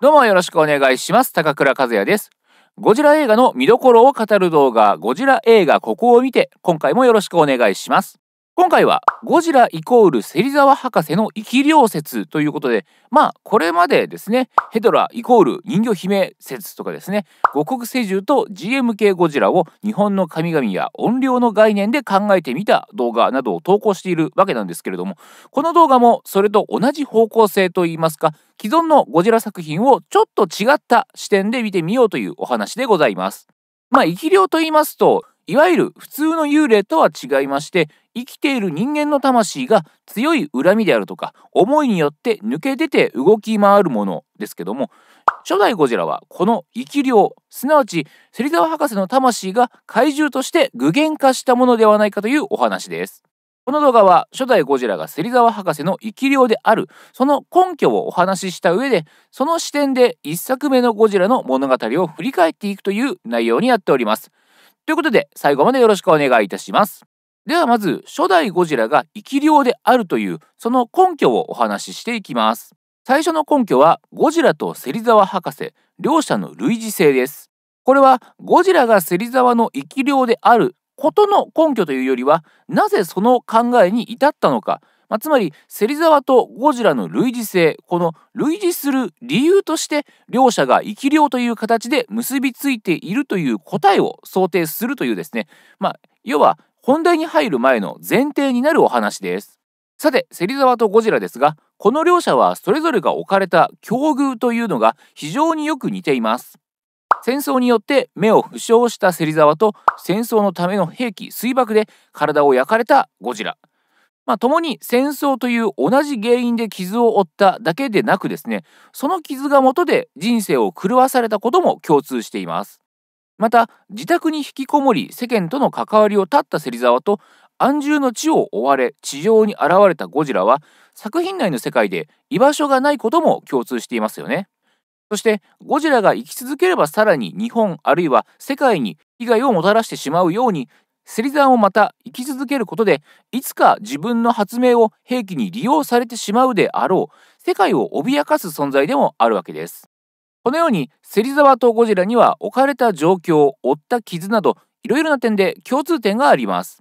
どうもよろしくお願いします。高倉和也です。ゴジラ映画の見どころを語る動画、ゴジラ映画ここを見て、今回もよろしくお願いします。今回はゴジライコール芹沢博士の生き量説ということで、まあこれまでですね、ヘドライコール人魚姫説とかですね、五穀世獣と GMK ゴジラを日本の神々や音量の概念で考えてみた動画などを投稿しているわけなんですけれども、この動画もそれと同じ方向性といいますか、既存のゴジラ作品をちょっと違った視点で見てみようというお話でございます。まあ、生き量と言いますと、いわゆる普通の幽霊とは違いまして生きている人間の魂が強い恨みであるとか思いによって抜け出て動き回るものですけども初代ゴジラはこの生き量すなわち芹沢博士の魂が怪獣として具現化したものではないかというお話です。この動画は初代ゴジラが芹沢博士の生き量であるその根拠をお話しした上でその視点で1作目のゴジラの物語を振り返っていくという内容になっております。ということで、最後までよろしくお願いいたします。ではまず、初代ゴジラが生き量であるという、その根拠をお話ししていきます。最初の根拠は、ゴジラと芹沢博士、両者の類似性です。これは、ゴジラが芹沢の生き量であることの根拠というよりは、なぜその考えに至ったのか、まあ、つまり芹沢とゴジラの類似性この類似する理由として両者が生き量という形で結びついているという答えを想定するというですね、まあ、要は本題に入る前の前提になるお話です。さて芹沢とゴジラですがこの両者はそれぞれが置かれた境遇というのが非常によく似ています。戦争によって目を負傷した芹沢と戦争のための兵器水爆で体を焼かれたゴジラまあ、共に戦争という同じ原因で傷を負っただけでなくですねその傷が元で人生を狂わされたことも共通していますまた自宅に引きこもり世間との関わりを断った芹沢と安住の地を追われ地上に現れたゴジラは作品内の世界で居場所がないことも共通していますよねそしてゴジラが生き続ければさらに日本あるいは世界に被害をもたらしてしまうように芹沢もまた生き続けることでいつか自分の発明を兵器に利用されてしまうであろう世界を脅かす存在でもあるわけですこのように芹沢とゴジラには置かれた状況負った傷などいろいろな点で共通点があります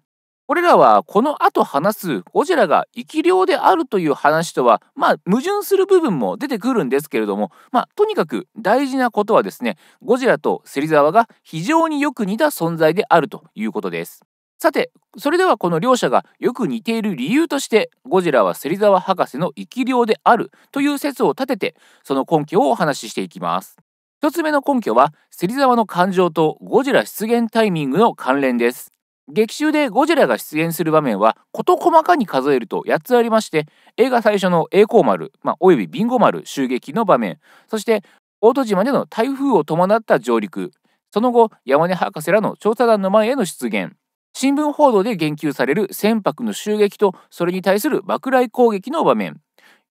これらはこの後話すゴジラが生き量であるという話とは、まあ、矛盾する部分も出てくるんですけれども、まあ、とにかく大事なことはですね、ゴジラと芹沢が非常によく似た存在であるということです。さて、それではこの両者がよく似ている理由として、ゴジラは芹沢博士の生き量であるという説を立てて、その根拠をお話ししていきます。1つ目の根拠は、芹沢の感情とゴジラ出現タイミングの関連です。劇中でゴジラが出現する場面は事細かに数えると8つありまして映画最初の栄光丸、まあ、およびビンゴ丸襲撃の場面そして大戸島での台風を伴った上陸その後山根博士らの調査団の前への出現新聞報道で言及される船舶の襲撃とそれに対する爆雷攻撃の場面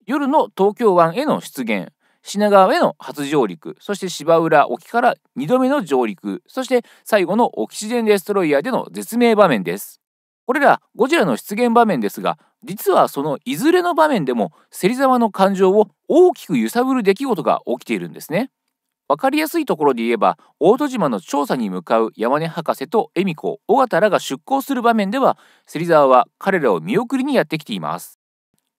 夜の東京湾への出現品川への初上陸そして芝浦沖から2度目の上陸そして最後のオキシジンデストロイヤーでの絶命場面ですこれらゴジラの出現場面ですが実はそのいずれの場面でも芹沢の感情を大きく揺さぶる出来事が起きているんですね分かりやすいところで言えば大戸島の調査に向かう山根博士と恵美子尾形らが出港する場面では芹沢は彼らを見送りにやってきています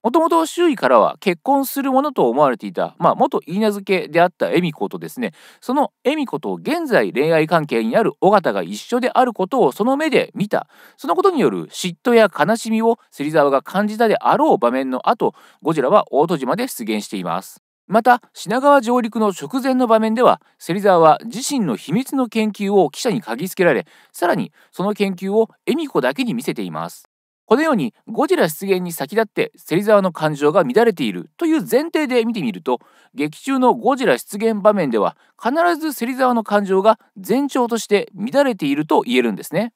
もともと周囲からは結婚するものと思われていた、まあ、元言い名付けであった恵美子とですねその恵美子と現在恋愛関係にある尾形が一緒であることをその目で見たそのことによる嫉妬や悲しみを芹沢が感じたであろう場面の後ゴジラは大戸島で出現していますまた品川上陸の直前の場面では芹沢は自身の秘密の研究を記者に嗅ぎつけられさらにその研究を恵美子だけに見せていますこのようにゴジラ出現に先立って芹沢の感情が乱れているという前提で見てみると劇中のゴジラ出現場面では必ず芹沢の感情が前兆として乱れていると言えるんですね。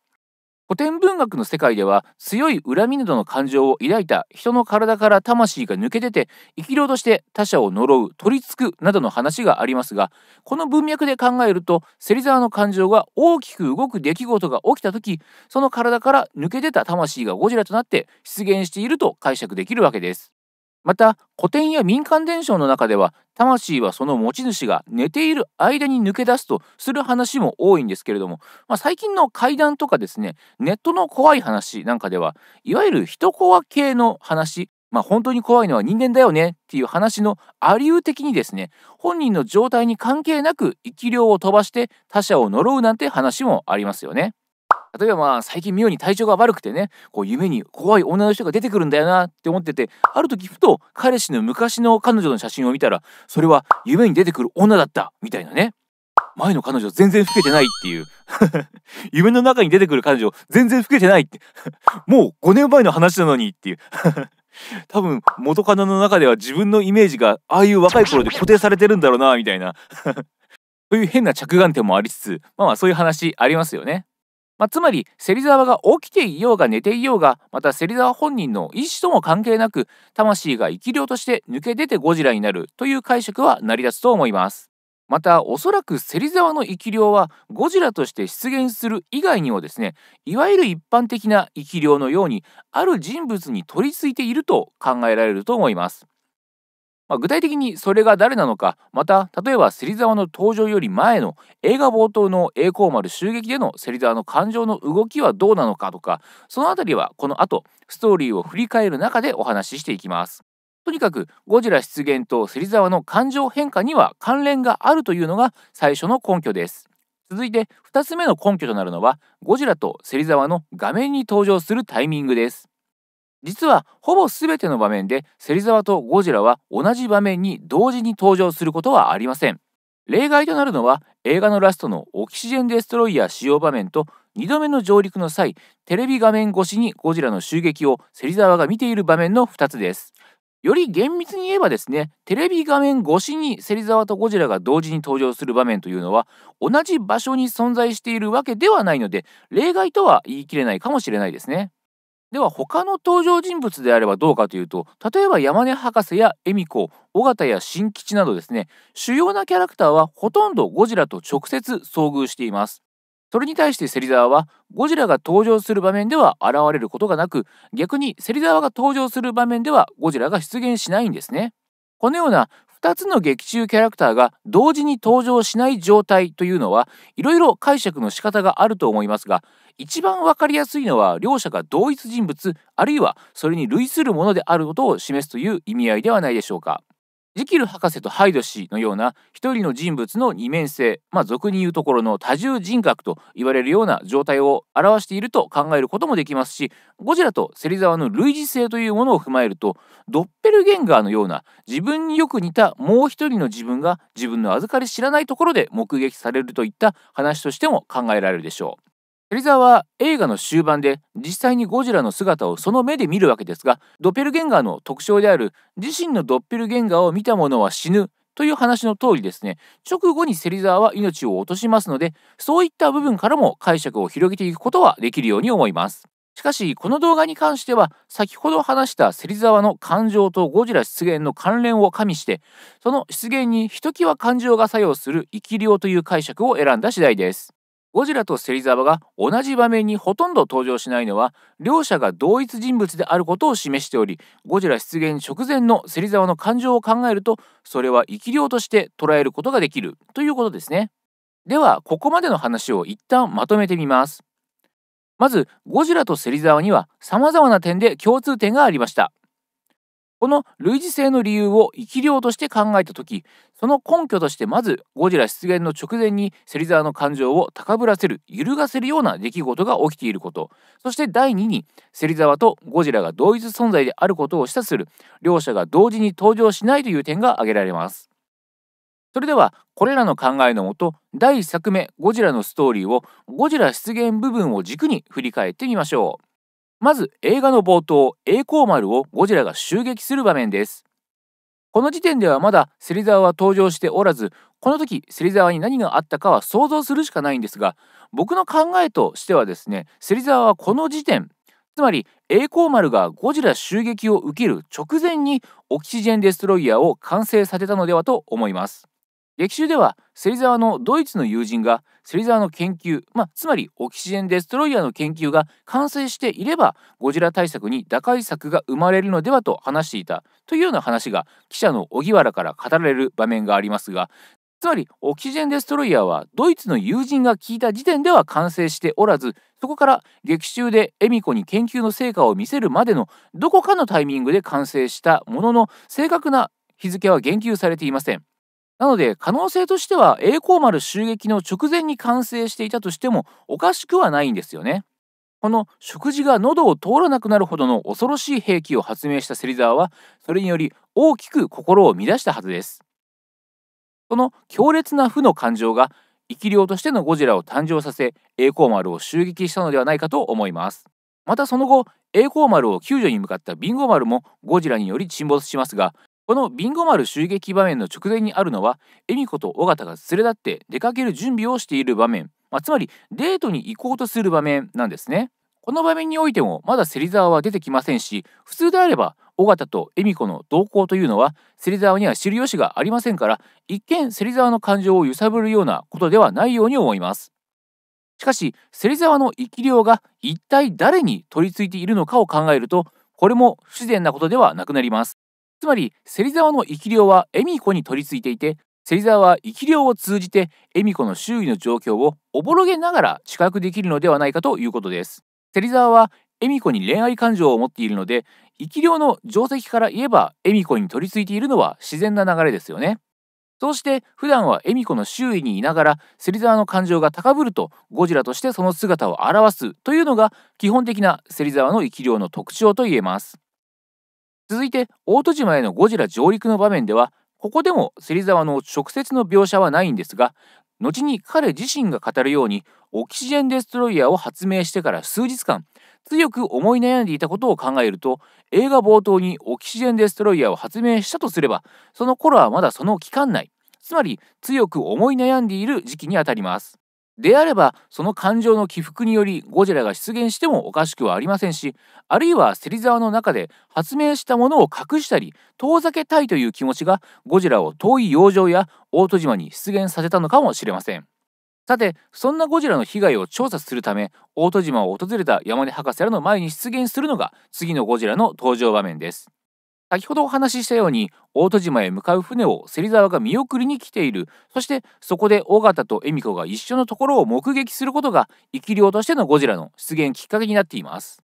古典文学の世界では強い恨みなどの感情を抱いた人の体から魂が抜け出て生き量として他者を呪う取り付くなどの話がありますがこの文脈で考えると芹沢の感情が大きく動く出来事が起きた時その体から抜け出た魂がゴジラとなって出現していると解釈できるわけです。また古典や民間伝承の中では魂はその持ち主が寝ている間に抜け出すとする話も多いんですけれども、まあ、最近の怪談とかですねネットの怖い話なんかではいわゆる人コア系の話まあ、本当に怖いのは人間だよねっていう話のありう的にですね本人の状態に関係なく生き量を飛ばして他者を呪うなんて話もありますよね。例えばまあ最近妙に体調が悪くてねこう夢に怖い女の人が出てくるんだよなって思っててある時ふと彼氏の昔の彼女の写真を見たらそれは夢に出てくる女だったみたいなね前の彼女全然老けてないっていう 夢の中に出てくる彼女全然老けてないって もう5年前の話なのにっていう 多分元カノの中では自分のイメージがああいう若い頃で固定されてるんだろうなみたいなそういう変な着眼点もありつつまあまあそういう話ありますよね。まあ、つまり芹沢が起きていようが寝ていようがまた芹沢本人の意思とも関係なく魂が生き量として抜け出てゴジラになるという解釈は成り立つと思いますまたおそらく芹沢の生き量はゴジラとして出現する以外にもですねいわゆる一般的な生き量のようにある人物に取り付いていると考えられると思いますまあ、具体的にそれが誰なのかまた例えば芹沢の登場より前の映画冒頭の栄光丸襲撃での芹沢の感情の動きはどうなのかとかその辺りはこの後ストーリーを振り返る中でお話ししていきます。とにかくゴジラ出現と芹沢の感情変化には関連があるというのが最初の根拠です。続いて2つ目の根拠となるのはゴジラと芹沢の画面に登場するタイミングです。実はほぼ全ての場面で芹沢とゴジラは同じ場面に同時に登場することはありません例外となるのは映画のラストのオキシジェンデストロイヤー使用場面と2度目の上陸の際テレビ画面越しにゴジラの襲撃を芹沢が見ている場面の2つですより厳密に言えばですねテレビ画面越しに芹沢とゴジラが同時に登場する場面というのは同じ場所に存在しているわけではないので例外とは言い切れないかもしれないですねでは他の登場人物であればどうかというと例えば山根博士や恵美子尾形や新吉などですね主要なキャラクターはほとんどゴジラと直接遭遇していますそれに対して芹沢はゴジラが登場する場面では現れることがなく逆に芹沢が登場する場面ではゴジラが出現しないんですねこのような2つの劇中キャラクターが同時に登場しない状態というのはいろいろ解釈の仕方があると思いますが一番分かりやすいのは両者が同一人物あるいはそれに類するものであることを示すという意味合いではないでしょうか。ジキル博士とハイド氏のような一人の人物の二面性、まあ俗に言うところの多重人格と言われるような状態を表していると考えることもできますし、ゴジラと芹沢の類似性というものを踏まえると、ドッペルゲンガーのような自分によく似たもう一人の自分が自分の預かり知らないところで目撃されるといった話としても考えられるでしょう。芹沢は映画の終盤で実際にゴジラの姿をその目で見るわけですがドッペルゲンガーの特徴である自身のドッペルゲンガーを見た者は死ぬという話の通りですね直後に芹沢は命を落としますのでそういった部分からも解釈を広げていくことはできるように思いますしかしこの動画に関しては先ほど話した芹沢の感情とゴジラ出現の関連を加味してその出現にひときわ感情が作用する生き量という解釈を選んだ次第ですゴジラと芹沢が同じ場面にほとんど登場しないのは両者が同一人物であることを示しておりゴジラ出現直前の芹沢の感情を考えるとそれは生き量として捉えることができるということですねではここまでの話を一旦まとめてみますまずゴジラと芹沢には様々な点で共通点がありましたこの類似性の理由を生き量として考えた時その根拠としてまずゴジラ出現の直前に芹沢の感情を高ぶらせる揺るがせるような出来事が起きていることそして第2に芹沢とゴジラが同一存在であることを示唆する両者が同時に登場しないという点が挙げられます。それではこれらの考えのもと第1作目「ゴジラ」のストーリーをゴジラ出現部分を軸に振り返ってみましょう。まず映画の冒頭、栄光丸をゴジラが襲撃する場面です。この時点ではまだ芹沢は登場しておらず、この時芹沢に何があったかは想像するしかないんですが、僕の考えとしてはですね、芹沢はこの時点、つまり栄光丸がゴジラ襲撃を受ける直前にオキシジェンデストロイヤーを完成させたのではと思います。劇中では芹沢のドイツの友人が芹沢の研究、まあ、つまりオキシジェンデストロイヤーの研究が完成していればゴジラ対策に打開策が生まれるのではと話していたというような話が記者の荻原から語られる場面がありますがつまりオキシジェンデストロイヤーはドイツの友人が聞いた時点では完成しておらずそこから劇中で恵美子に研究の成果を見せるまでのどこかのタイミングで完成したものの正確な日付は言及されていません。なので可能性としては栄光丸襲撃の直前に完成していたとしてもおかしくはないんですよね。この食事が喉を通らなくなるほどの恐ろしい兵器を発明した芹沢はそれにより大きく心を乱したはずですこの強烈な負の感情が生き量としてのゴジラを誕生させ栄光丸を襲撃したのではないかと思いますまたその後栄光丸を救助に向かったビンゴ丸もゴジラにより沈没しますがこのビンゴ丸襲撃場面の直前にあるのは恵美子と尾形が連れ立って出かける準備をしている場面、まあ、つまりデートに行こうとする場面なんですねこの場面においてもまだ芹沢は出てきませんし普通であれば尾形と恵美子の同行というのは芹沢には知る由がありませんから一見芹沢の感情を揺さぶるようなことではないように思いますしかし芹沢の生き量が一体誰に取り付いているのかを考えるとこれも不自然なことではなくなりますつまり芹沢の生き量は恵美子に取り付いていて芹沢は生き量を通じて恵美子の周囲の状況をおぼろげながら知覚できるのではないかということです芹沢は恵美子に恋愛感情を持っているので生き量の定石から言えば恵美子に取り付いているのは自然な流れですよねそうして普段は恵美子の周囲にいながら芹沢の感情が高ぶるとゴジラとしてその姿を現すというのが基本的な芹沢の生き量の特徴と言えます続いて大戸島へのゴジラ上陸の場面ではここでも芹沢の直接の描写はないんですが後に彼自身が語るようにオキシジェンデストロイヤーを発明してから数日間強く思い悩んでいたことを考えると映画冒頭にオキシジェンデストロイヤーを発明したとすればその頃はまだその期間内つまり強く思い悩んでいる時期にあたりますであればその感情の起伏によりゴジラが出現してもおかしくはありませんしあるいは芹沢の中で発明したものを隠したり遠ざけたいという気持ちがゴジラを遠い洋上や大戸島に出現させたのかもしれませんさてそんなゴジラの被害を調査するため大戸島を訪れた山根博士らの前に出現するのが次のゴジラの登場場面です先ほどお話ししたように大戸島へ向かう船を芹沢が見送りに来ているそしてそこで尾形と恵美子が一緒のところを目撃することが生き量としてのゴジラの出現きっかけになっています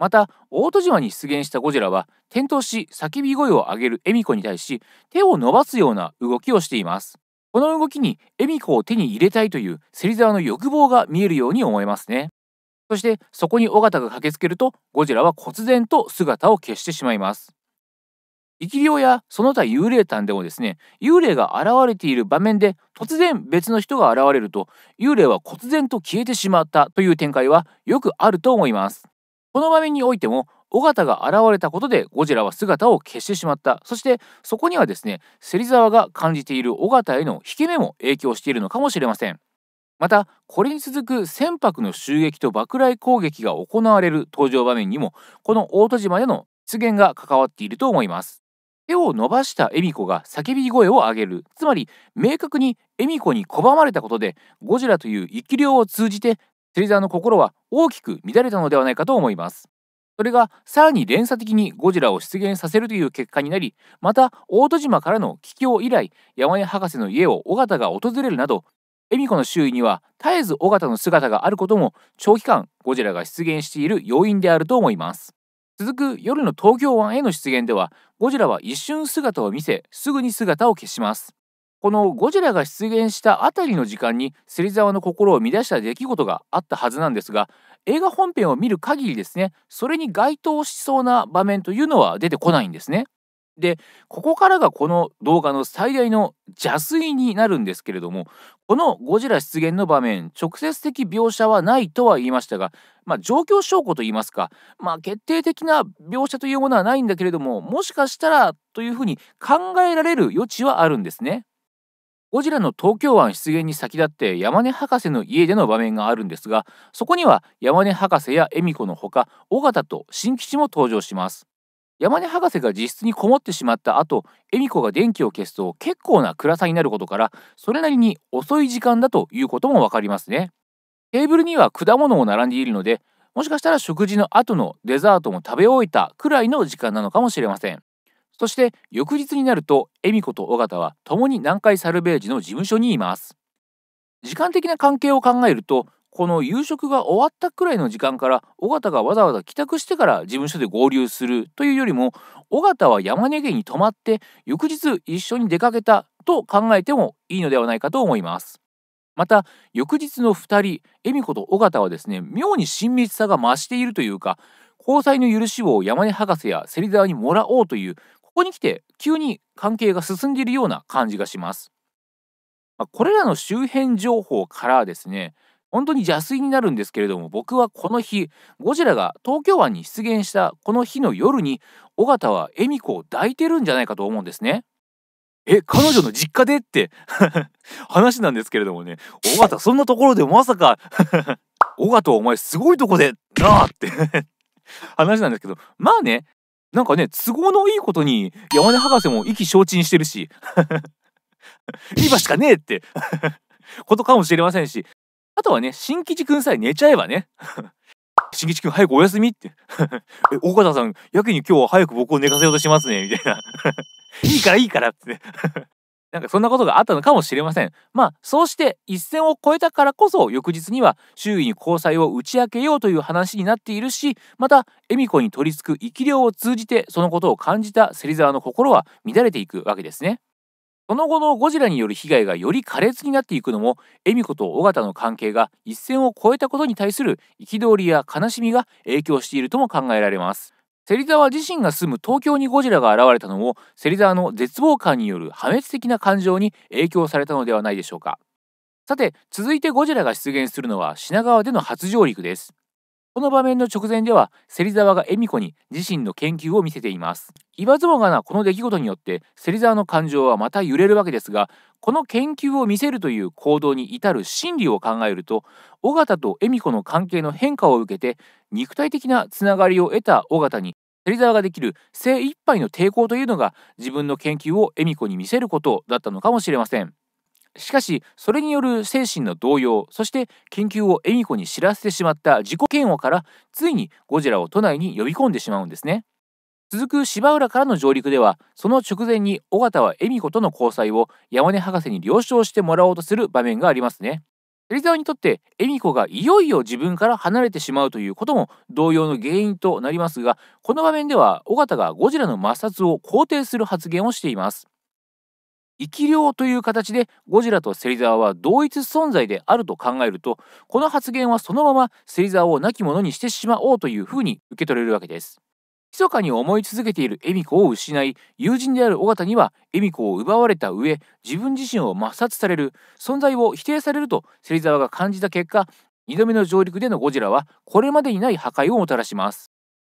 また大戸島に出現したゴジラは転倒し叫び声を上げる恵美子に対し手を伸ばすような動きをしていますこの動きに恵美子を手に入れたいという芹沢の欲望が見えるように思えますねそしてそこに尾形が駆けつけるとゴジラは忽然と姿を消してしまいます生き霊やその他幽霊譚でもですね幽霊が現れている場面で突然別の人が現れると幽霊は忽然と消えてしまったという展開はよくあると思いますこの場面においても尾形が現れたことでゴジラは姿を消してしまったそしてそこにはですね芹沢が感じている尾形への引け目も影響しているのかもしれませんまたこれに続く船舶の襲撃と爆雷攻撃が行われる登場場面にもこの大戸島での出現が関わっていると思います手を伸ばした恵美子が叫び声を上げるつまり明確に恵美子に拒まれたことでゴジラという生き量を通じて芹沢の心は大きく乱れたのではないかと思いますそれがさらに連鎖的にゴジラを出現させるという結果になりまた大戸島からの帰郷以来山根博士の家を尾形が訪れるなど恵美子の周囲には絶えず尾形の姿があることも長期間ゴジラが出現している要因であると思います続く夜の東京湾への出現ではゴジラは一瞬姿を見せすぐに姿を消しますこのゴジラが出現したあたりの時間に芹沢の心を乱した出来事があったはずなんですが映画本編を見る限りですねそれに該当しそうな場面というのは出てこないんですねでここからがこの動画の最大の邪推になるんですけれどもこのゴジラ出現の場面直接的描写はないとは言いましたが、まあ、状況証拠といいますか、まあ、決定的な描写というものはないんだけれどももしかしたらというふうに考えられる余地はあるんですね。ゴジラの東京湾出現に先立って山根博士の家での場面があるんですがそこには山根博士や恵美子のほか尾形と新吉も登場します。山根博士が自室にこもってしまった後恵美子が電気を消すと結構な暗さになることからそれなりに遅い時間だということもわかりますねテーブルには果物を並んでいるのでもしかしたら食事の後のデザートも食べ終えたくらいの時間なのかもしれませんそして翌日になると恵美子と尾形は共に南海サルベージの事務所にいます時間的な関係を考えるとこの夕食が終わったくらいの時間から尾形がわざわざ帰宅してから事務所で合流するというよりも尾形は山根家に泊まって翌日一緒に出かけたと考えてもいいのではないかと思いますまた翌日の2人恵美子と尾形はですね妙に親密さが増しているというか交際の許しを山根博士や芹沢にもらおうというここに来て急に関係が進んでいるような感じがします、まあ、これらの周辺情報からですね本当に邪推になるんですけれども僕はこの日ゴジラが東京湾に出現したこの日の夜に尾形は恵美子を抱いてるんじゃないかと思うんですね。え彼女の実家でって 話なんですけれどもね尾形そんなところでまさか 尾形お前すごいとこでなあって 話なんですけどまあねなんかね都合のいいことに山根博士も意気消沈してるし今しかねえってことかもしれませんしあとはね、新吉くんさえ寝ちゃえばね。新吉くん早くお休みって。え、大田さん、やけに今日は早く僕を寝かせようとしますね、みたいな。いいからいいからって、ね。なんかそんなことがあったのかもしれません。まあ、そうして一線を越えたからこそ、翌日には周囲に交際を打ち明けようという話になっているし、また、恵美子に取り付く生き量を通じて、そのことを感じた芹沢の心は乱れていくわけですね。その後のゴジラによる被害がより苛烈になっていくのも恵美子と尾形の関係が一線を越えたことに対する憤りや悲しみが影響しているとも考えられます芹沢自身が住む東京にゴジラが現れたのも芹沢の絶望感による破滅的な感情に影響されたのではないでしょうかさて続いてゴジラが出現するのは品川での初上陸ですこの場面の直前では芹沢が恵美子に自身の研究を見せていますわずもがなこの出来事によって芹沢の感情はまた揺れるわけですがこの研究を見せるという行動に至る心理を考えると尾形と恵美子の関係の変化を受けて肉体的なつながりを得た尾形に芹沢ができる精一杯の抵抗というのが自分の研究を恵美子に見せることだったのかもしれませんしかしそれによる精神の動揺そして研究を恵美子に知らせてしまった自己嫌悪からついにゴジラを都内に呼び込んでしまうんですね続く芝浦からの上陸ではその直前に尾形は恵美子との交際を山根博士に了承してもらおうとする場面がありますね芹沢にとって恵美子がいよいよ自分から離れてしまうということも同様の原因となりますがこの場面では尾形がゴジラの抹殺を肯定する発言をしています生き量という形でゴジラと芹沢は同一存在であると考えるとこの発言はそのまま芹沢を亡き者にしてしまおうというふうに受け取れるわけです密かに思い続けている恵美子を失い友人である尾形には恵美子を奪われた上自分自身を抹殺される存在を否定されると芹沢が感じた結果2度目の上陸でのゴジラはこれまでにない破壊をもたらします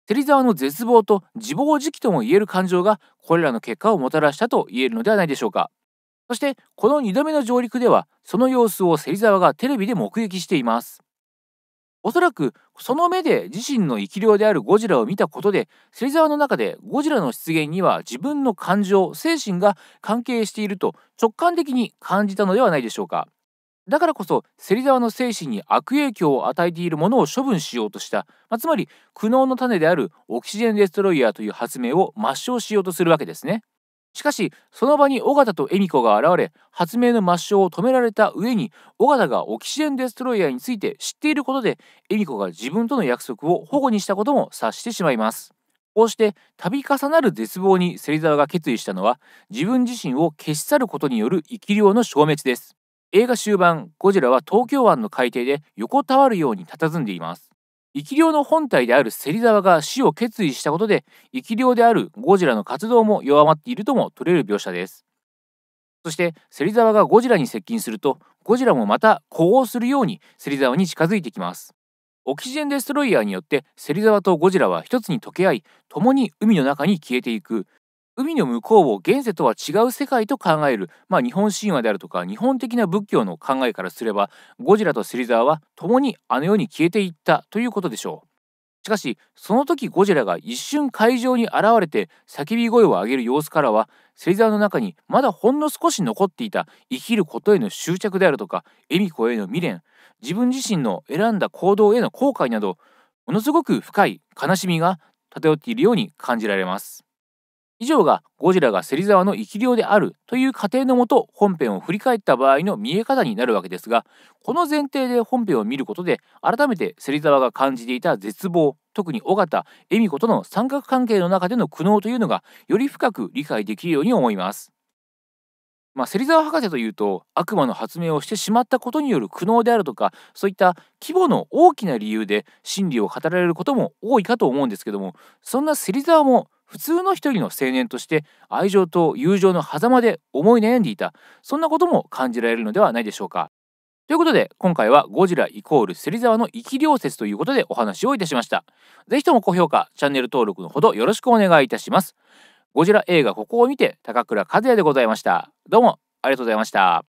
芹沢の絶望と自暴自棄とも言える感情がこれらの結果をもたらしたと言えるのではないでしょうかそしてこの2度目の上陸ではその様子を芹沢がテレビで目撃していますおそらくその目で自身の生き量であるゴジラを見たことで芹沢の中でゴジラの出現には自分の感情精神が関係していると直感的に感じたのではないでしょうかだからこそ芹沢の精神に悪影響を与えているものを処分しようとした、まあ、つまり苦悩の種であるオキシジェン・デストロイヤーという発明を抹消しようとするわけですね。しかしその場に尾形と恵美子が現れ発明の抹消を止められた上に尾形がオキシジェン・デストロイヤーについて知っていることで恵美子が自分との約束を保護にしたことも察してしまいます。こうして度重なる絶望に芹沢が決意したのは自分自身を消し去ることによる生き量の消滅です。映画終盤ゴジラは東京湾の海底で横たわるように佇んでいます生き量の本体である芹沢が死を決意したことで生き量であるゴジラの活動も弱まっているとも取れる描写ですそして芹沢がゴジラに接近するとゴジラもまた呼応するように芹沢に近づいてきますオキシジェンデストロイヤーによって芹沢とゴジラは一つに溶け合い共に海の中に消えていく海の向こうを現世とは違う世界と考える、まあ、日本神話であるとか日本的な仏教の考えからすればゴジラと芹沢は共にあの世に消えていったということでしょう。しかしその時ゴジラが一瞬会場に現れて叫び声を上げる様子からは芹沢の中にまだほんの少し残っていた生きることへの執着であるとか恵美子への未練自分自身の選んだ行動への後悔などものすごく深い悲しみが漂っているように感じられます。以上がゴジラが芹沢の生き量であるという過程のもと本編を振り返った場合の見え方になるわけですがこの前提で本編を見ることで改めて芹沢が感じていた絶望特に尾形恵美子との三角関係の中での苦悩というのがより深く理解できるように思います。まあ、芹沢博士というと悪魔の発明をしてしまったことによる苦悩であるとかそういった規模の大きな理由で真理を語られることも多いかと思うんですけどもそんな芹沢も普通の一人の青年として愛情と友情の狭間で思い悩んでいたそんなことも感じられるのではないでしょうか。ということで今回はゴジライコール芹沢の生き量説ということでお話をいたしました。ぜひとも高評価、チャンネル登録のほどよろしくお願いいたします。ゴジラ映画ここを見て高倉和也でございました。どうもありがとうございました。